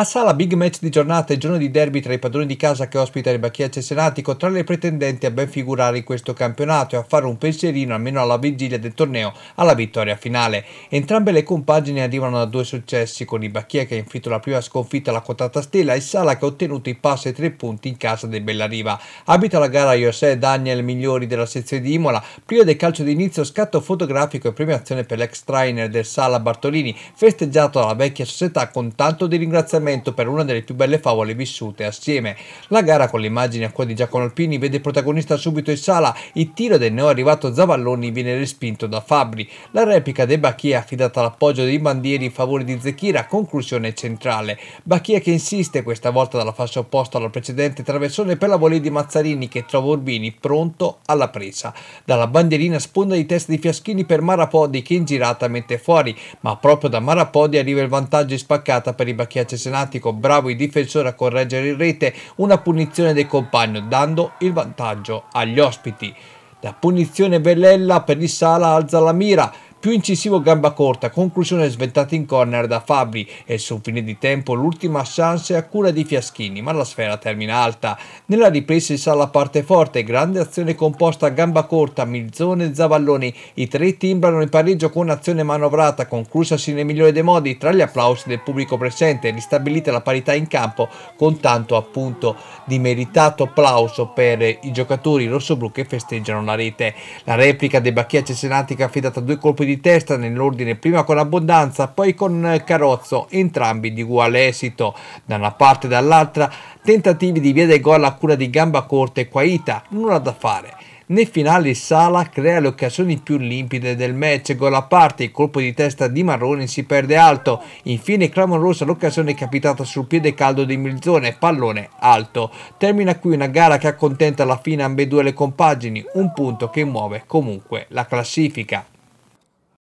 A Sala big match di giornata e giorno di derby tra i padroni di casa che ospita il Bacchia Cesenatico tra le pretendenti a ben figurare in questo campionato e a fare un pensierino almeno alla vigilia del torneo alla vittoria finale. Entrambe le compagini arrivano da due successi con i Bacchia che ha inflitto la prima sconfitta alla quotata stella e Sala che ha ottenuto i passi e tre punti in casa del Bellariva. Abita la gara José Daniel migliori della sezione di Imola, prima del calcio d'inizio scatto fotografico e premiazione per l'ex trainer del Sala Bartolini festeggiato dalla vecchia società con tanto di ringraziamento riferimento per una delle più belle favole vissute assieme. La gara con le immagini a cuore di Giacomo Alpini vede protagonista subito in sala, il tiro del neo arrivato Zavalloni viene respinto da Fabri, la replica De Bacchia è affidata all'appoggio dei bandieri in favore di Zechira, conclusione centrale. Bacchia che insiste questa volta dalla fascia opposta alla precedente traversone per la volée di Mazzarini che trova Urbini pronto alla presa. Dalla bandierina sponda di testa di Fiaschini per Marapodi che in girata mette fuori, ma proprio da Marapodi arriva il vantaggio in spaccata per i Bacchia Cesenati Venatico, bravo il difensore a correggere in rete, una punizione del compagno dando il vantaggio agli ospiti. La punizione Vellella per il Sala alza la mira, più incisivo gamba corta, conclusione sventata in corner da Fabri e su fine di tempo l'ultima chance a cura di Fiaschini, ma la sfera termina alta. Nella ripresa si sa la parte forte, grande azione composta a gamba corta, Milzone e Zavalloni. I tre timbrano il pareggio con azione manovrata, conclusasi nel migliore dei modi tra gli applausi del pubblico presente, ristabilita la parità in campo con tanto appunto di meritato applauso per i giocatori rossoblù che festeggiano la rete. La replica dei Bacchia Cesenatica affidata a due colpi di di testa nell'ordine prima con abbondanza, poi con Carozzo, entrambi di uguale esito. Da una parte e dall'altra tentativi di via del gol a cura di gamba corta e Quaita, nulla da fare. Nel finale Sala crea le occasioni più limpide del match, gol a parte, il colpo di testa di Marrone si perde alto, infine clamorosa l'occasione capitata sul piede caldo di Milzone, pallone alto. Termina qui una gara che accontenta alla fine ambedue le compagini, un punto che muove comunque la classifica.